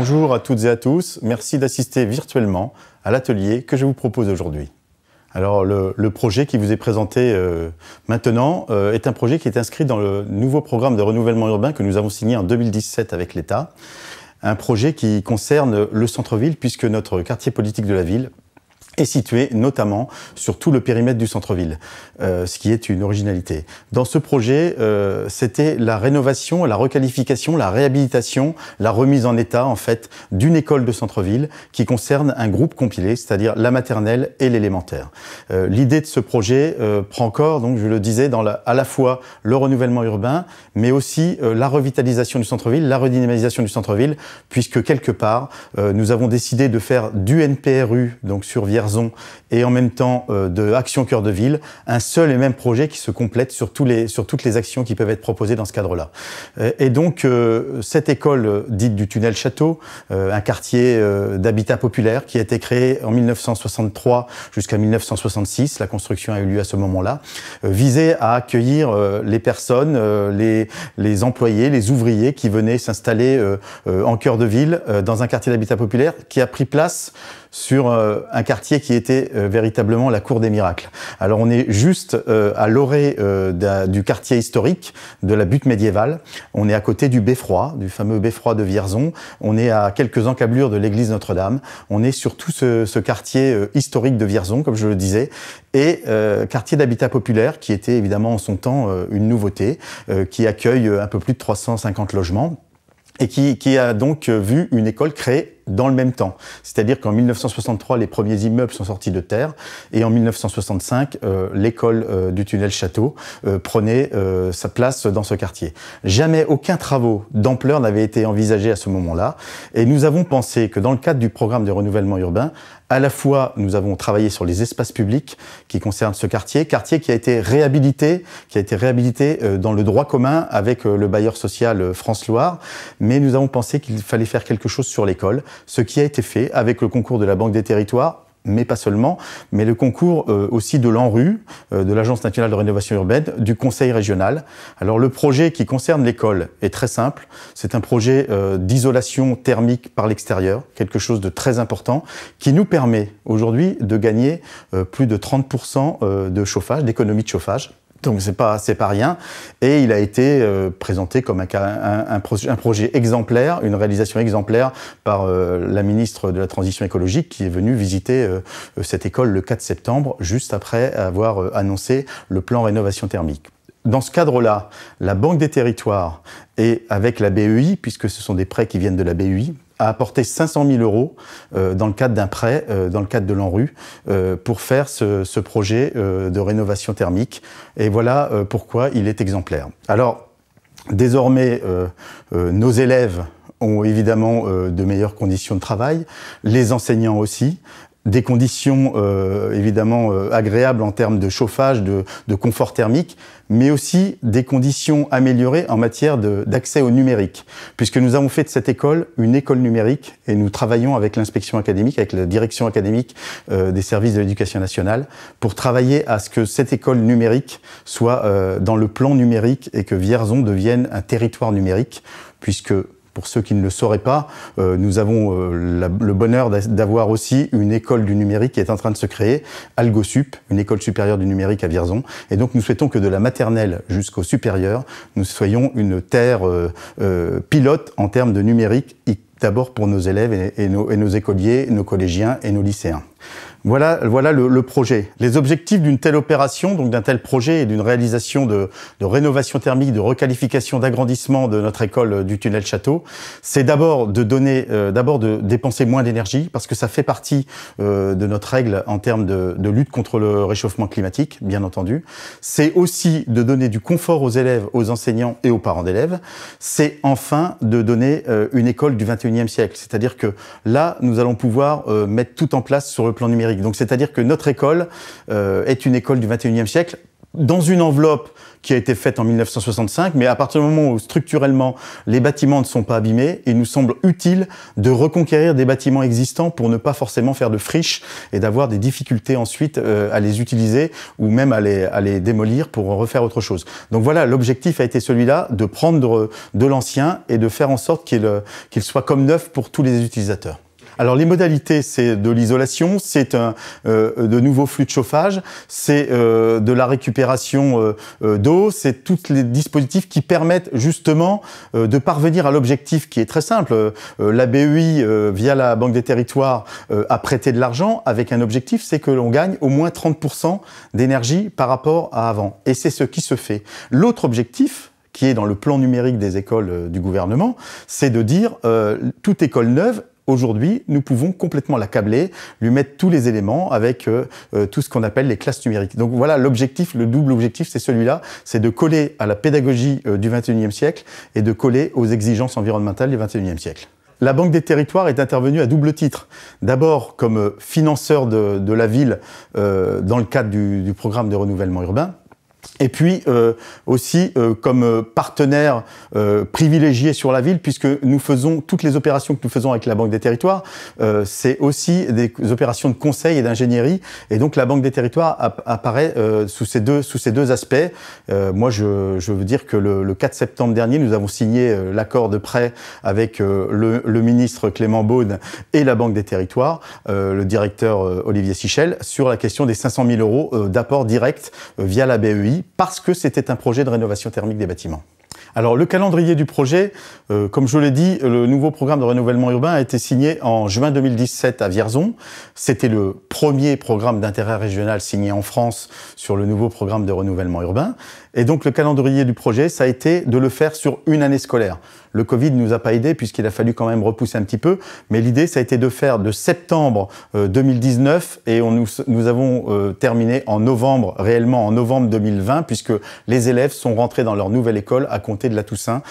Bonjour à toutes et à tous, merci d'assister virtuellement à l'atelier que je vous propose aujourd'hui. Alors le, projet qui vous est présenté euh, maintenant euh, est un projet qui est inscrit dans le nouveau programme de renouvellement urbain que nous avons signé en 2017 avec l'État. Un projet qui concerne le centre-ville puisque notre quartier politique de la ville est situé notamment sur tout le périmètre du centre-ville, euh, ce qui est une originalité. Dans ce projet, euh, c'était la rénovation, la requalification, la réhabilitation, la remise en état en fait d'une école de centre-ville qui concerne un groupe compilé, c'est-à-dire la maternelle et l'élémentaire. Euh, l'idée de ce projet prend corps, donc je le disais, dans la, à la fois le renouvellement urbain, mais aussi la revitalisation du centre-ville, la redynamisation du centre-ville, puisque quelque part nous avons décidé de faire du NPRU, donc sur Vierge et en même temps euh, de Action Cœur de Ville, un seul et même projet qui se complète sur, tous les, sur toutes les actions qui peuvent être proposées dans ce cadre-là. Euh, et donc, euh, cette école dite du tunnel Château, un quartier d'habitat populaire qui a été créé en 1963 jusqu'à 1966, la construction a eu lieu à ce moment-là, visait à accueillir les personnes, les, les employés, les ouvriers qui venaient s'installer en cœur de ville dans un quartier d'habitat populaire qui a pris place sur euh, un quartier qui était euh, véritablement la cour des miracles. Alors on est juste euh, à l'orée du quartier historique de la butte médiévale. On est à côté du beffroi, du fameux beffroi de Vierzon. On est à quelques encablures de l'église Notre-Dame. On est sur tout ce, quartier historique de Vierzon, comme je le disais, et quartier d'habitat populaire qui était évidemment en son temps une nouveauté, qui accueille un peu plus de 350 logements et qui, qui a donc vu une école créée dans le même temps. C'est-à-dire qu'en 1963, les premiers immeubles sont sortis de terre et en 1965, euh, l'école euh, du tunnel Château euh, prenait sa place dans ce quartier. Jamais aucun travaux d'ampleur n'avait été envisagé à ce moment-là et nous avons pensé que dans le cadre du programme de renouvellement urbain, à la fois, nous avons travaillé sur les espaces publics qui concernent ce quartier, quartier qui a été réhabilité, qui a été réhabilité dans le droit commun avec le bailleur social France Loire, mais nous avons pensé qu'il fallait faire quelque chose sur l'école, ce qui a été fait avec le concours de la Banque des Territoires mais pas seulement, mais le concours euh, aussi de l'ANRU, euh, de l'Agence nationale de rénovation urbaine, du Conseil régional. Alors le projet qui concerne l'école est très simple, c'est un projet euh, d'isolation thermique par l'extérieur, quelque chose de très important, qui nous permet aujourd'hui de gagner plus de 30% de chauffage, d'économie de chauffage. Donc c'est pas c'est pas rien et il a été euh, présenté comme un, projet, exemplaire, une réalisation exemplaire par euh, la ministre de la transition écologique qui est venue visiter euh, cette école le 4 septembre juste après avoir annoncé le plan rénovation thermique. Dans ce cadre-là, la Banque des territoires et avec la BEI puisque ce sont des prêts qui viennent de la BEI a apporté 500 000 euros euh, dans le cadre d'un prêt, euh, dans le cadre de l'enru euh, pour faire ce, ce projet de rénovation thermique. Et voilà pourquoi il est exemplaire. Alors, désormais, nos élèves ont évidemment de meilleures conditions de travail, les enseignants aussi, des conditions euh, évidemment euh, agréables en termes de chauffage, de, confort thermique, mais aussi des conditions améliorées en matière d'accès au numérique, puisque nous avons fait de cette école une école numérique et nous travaillons avec l'inspection académique, avec la direction académique euh, des services de l'éducation nationale, pour travailler à ce que cette école numérique soit dans le plan numérique et que Vierzon devienne un territoire numérique, puisque pour ceux qui ne le sauraient pas, euh, nous avons euh, le bonheur d'avoir aussi une école du numérique qui est en train de se créer, Algosup, une école supérieure du numérique à Vierzon. Et donc nous souhaitons que de la maternelle jusqu'au supérieur, nous soyons une terre euh, pilote en termes de numérique, d'abord pour nos élèves et nos écoliers, nos collégiens et nos lycéens. Voilà, le, projet. Les objectifs d'une telle opération, donc d'un tel projet et d'une réalisation de, de, rénovation thermique, de requalification, d'agrandissement de notre école euh, du tunnel Château, c'est d'abord de donner, euh, d'abord de dépenser moins d'énergie parce que ça fait partie euh, de notre règle en termes de, lutte contre le réchauffement climatique, bien entendu. C'est aussi de donner du confort aux élèves, aux enseignants et aux parents d'élèves. C'est enfin de donner une école du 21e siècle, c'est-à-dire que là, nous allons pouvoir mettre tout en place sur le plan numérique donc c'est-à-dire que notre école euh, est une école du 21e siècle dans une enveloppe qui a été faite en 1965, mais à partir du moment où structurellement les bâtiments ne sont pas abîmés, il nous semble utile de reconquérir des bâtiments existants pour ne pas forcément faire de friche et d'avoir des difficultés ensuite euh, à les utiliser ou même à les, démolir pour en refaire autre chose. Donc voilà, l'objectif a été celui-là, de prendre de, l'ancien et de faire en sorte euh, qu'il soit comme neuf pour tous les utilisateurs. Alors les modalités, c'est de l'isolation, c'est euh, de nouveaux flux de chauffage, c'est euh, de la récupération euh, d'eau, c'est tous les dispositifs qui permettent justement de parvenir à l'objectif qui est très simple. la BEI, via la Banque des Territoires, a prêté de l'argent avec un objectif, c'est que l'on gagne au moins 30% d'énergie par rapport à avant. Et c'est ce qui se fait. L'autre objectif, qui est dans le plan numérique des écoles du gouvernement, c'est de dire toute école neuve Aujourd'hui, nous pouvons complètement l'accabler, lui mettre tous les éléments avec euh, euh, tout ce qu'on appelle les classes numériques. Donc voilà, l'objectif, le double objectif, c'est celui-là, c'est de coller à la pédagogie euh, du 21e siècle et de coller aux exigences environnementales du 21e siècle. La Banque des Territoires est intervenue à double titre. D'abord comme financeur de, la ville dans le cadre du programme de renouvellement urbain, et puis euh, aussi euh, comme euh, partenaire privilégié sur la ville, puisque nous faisons toutes les opérations que nous faisons avec la Banque des Territoires, c'est aussi des opérations de conseil et d'ingénierie. Et donc la Banque des Territoires apparaît sous ces deux sous ces deux aspects. moi, je, veux dire que le, 4 septembre dernier, nous avons signé l'accord de prêt avec le, le, ministre Clément Beaune et la Banque des Territoires, le directeur Olivier Sichel, sur la question des 500 000 euros d'apport direct via la BEI parce que c'était un projet de rénovation thermique des bâtiments. Alors le calendrier du projet, euh, comme je l'ai dit, le nouveau programme de renouvellement urbain a été signé en juin 2017 à Vierzon. C'était le premier programme d'intérêt régional signé en France sur le nouveau programme de renouvellement urbain. Et donc le calendrier du projet, ça a été de le faire sur une année scolaire. Le Covid nous a pas aidé puisqu'il a fallu quand même repousser un petit peu, mais l'idée, ça a été de faire de septembre 2019 euh, et nous, avons euh, terminé en novembre, réellement en novembre 2020, puisque les élèves sont rentrés dans leur nouvelle école à compter de la Toussaint,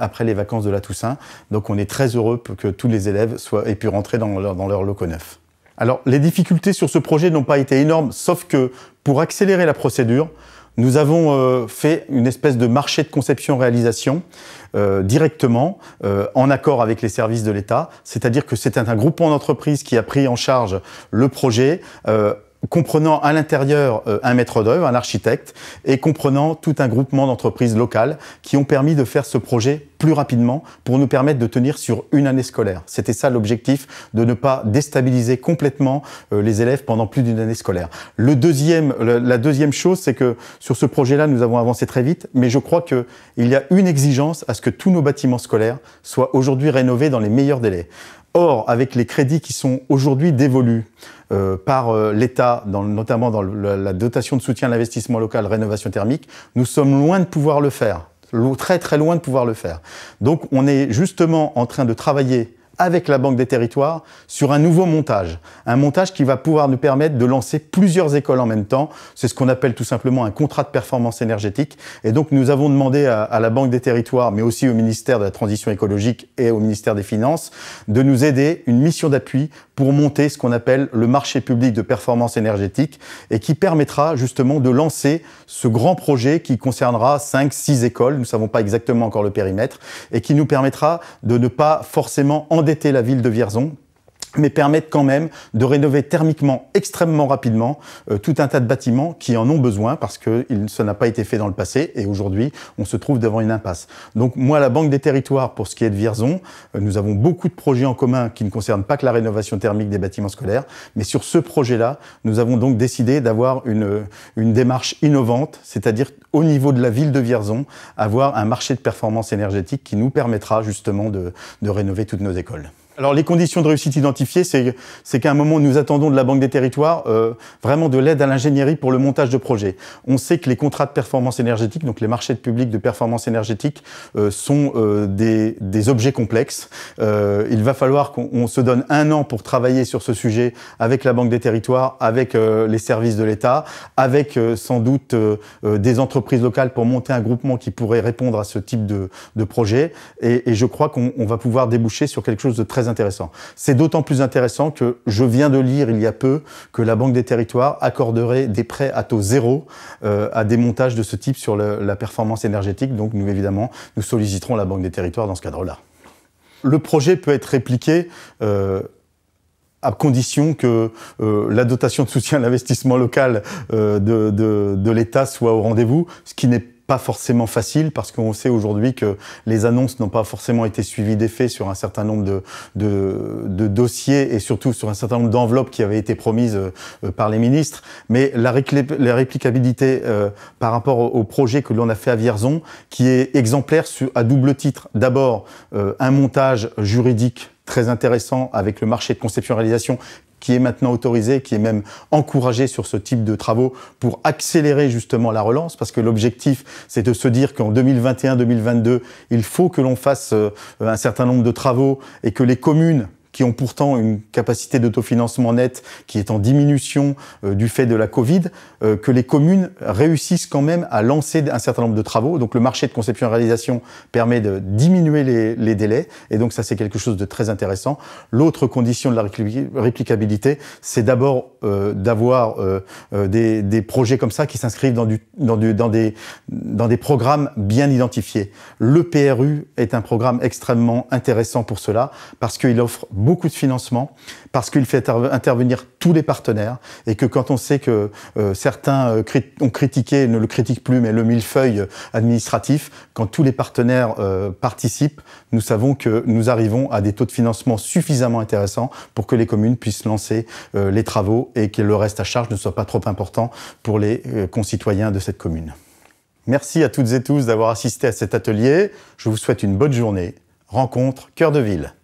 après les vacances de la Toussaint. Donc on est très heureux que tous les élèves soient, aient pu rentrer dans leur, dans leur locaux neuf. Alors les difficultés sur ce projet n'ont pas été énormes, sauf que pour accélérer la procédure, nous avons euh, fait une espèce de marché de conception-réalisation euh, directement euh, en accord avec les services de l'État, c'est-à-dire que c'est un, un groupement d'entreprises qui a pris en charge le projet comprenant à l'intérieur euh, un maître d'œuvre, un architecte, et comprenant tout un groupement d'entreprises locales qui ont permis de faire ce projet plus rapidement pour nous permettre de tenir sur une année scolaire. C'était ça l'objectif, de ne pas déstabiliser complètement euh, les élèves pendant plus d'une année scolaire. deuxième, la deuxième chose, c'est que sur ce projet-là, nous avons avancé très vite, mais je crois qu'il y a une exigence à ce que tous nos bâtiments scolaires soient aujourd'hui rénovés dans les meilleurs délais. Or, avec les crédits qui sont aujourd'hui dévolus, euh, par euh, l'État, notamment dans la dotation de soutien à l'investissement local, rénovation thermique, nous sommes loin de pouvoir le faire, très très loin de pouvoir le faire. Donc on est justement en train de travailler avec la Banque des Territoires sur un nouveau montage. Un montage qui va pouvoir nous permettre de lancer plusieurs écoles en même temps. C'est ce qu'on appelle tout simplement un contrat de performance énergétique. Et donc, nous avons demandé à, à, la Banque des Territoires, mais aussi au ministère de la Transition écologique et au ministère des Finances, de nous aider une mission d'appui pour monter ce qu'on appelle le marché public de performance énergétique et qui permettra justement de lancer ce grand projet qui concernera 5, six écoles, nous ne savons pas exactement encore le périmètre, et qui nous permettra de ne pas forcément endetter la ville de Vierzon mais permettent quand même de rénover thermiquement extrêmement rapidement euh, tout un tas de bâtiments qui en ont besoin parce que ça n'a pas été fait dans le passé et aujourd'hui on se trouve devant une impasse. Donc moi, la Banque des Territoires, pour ce qui est de Vierzon, euh, nous avons beaucoup de projets en commun qui ne concernent pas que la rénovation thermique des bâtiments scolaires, mais sur ce projet-là, nous avons donc décidé d'avoir une, une démarche innovante, c'est-à-dire au niveau de la ville de Vierzon, avoir un marché de performance énergétique qui nous permettra justement de, de rénover toutes nos écoles. Alors les conditions de réussite identifiées, c'est qu'à un moment, nous attendons de la Banque des Territoires euh, vraiment de l'aide à l'ingénierie pour le montage de projets. On sait que les contrats de performance énergétique, donc les marchés de public de performance énergétique, euh, sont euh, des, des, objets complexes. il va falloir qu'on se donne un an pour travailler sur ce sujet avec la Banque des Territoires, avec les services de l'État, avec sans doute des entreprises locales pour monter un groupement qui pourrait répondre à ce type de, de projet. Et, et je crois qu'on va pouvoir déboucher sur quelque chose de très intéressant. C'est d'autant plus intéressant que je viens de lire il y a peu que la Banque des Territoires accorderait des prêts à taux zéro euh, à des montages de ce type sur la performance énergétique. Donc nous, évidemment, nous solliciterons la Banque des Territoires dans ce cadre-là. Le projet peut être répliqué. Euh, à condition que euh, la dotation de soutien à l'investissement local de, de l'État soit au rendez-vous, ce qui n'est pas pas forcément facile parce qu'on sait aujourd'hui que les annonces n'ont pas forcément été suivies d'effet sur un certain nombre de, de, dossiers et surtout sur un certain nombre d'enveloppes qui avaient été promises euh, euh, par les ministres. Mais la, réplicabilité euh, par rapport au, projet que l'on a fait à Vierzon, qui est exemplaire à double titre. D'abord, un montage juridique très intéressant avec le marché de conception-réalisation qui est maintenant autorisé, qui est même encouragé sur ce type de travaux pour accélérer justement la relance, parce que l'objectif, c'est de se dire qu'en 2021-2022, il faut que l'on fasse euh, un certain nombre de travaux et que les communes qui ont pourtant une capacité d'autofinancement net qui est en diminution euh, du fait de la Covid, euh, que les communes réussissent quand même à lancer un certain nombre de travaux. Donc le marché de conception et réalisation permet de diminuer les, délais, et donc ça c'est quelque chose de très intéressant. L'autre condition de la réplicabilité, c'est d'abord euh, d'avoir des, projets comme ça qui s'inscrivent dans, du, dans, des, dans des programmes bien identifiés. Le PRU est un programme extrêmement intéressant pour cela, parce qu'il offre beaucoup de financement parce qu'il fait intervenir tous les partenaires et que quand on sait que euh, certains euh, ont critiqué, ne le critiquent plus, mais le millefeuille administratif, quand tous les partenaires euh, participent, nous savons que nous arrivons à des taux de financement suffisamment intéressants pour que les communes puissent lancer les travaux et que le reste à charge ne soit pas trop important pour les concitoyens de cette commune. Merci à toutes et tous d'avoir assisté à cet atelier. Je vous souhaite une bonne journée. Rencontre Cœur de Ville.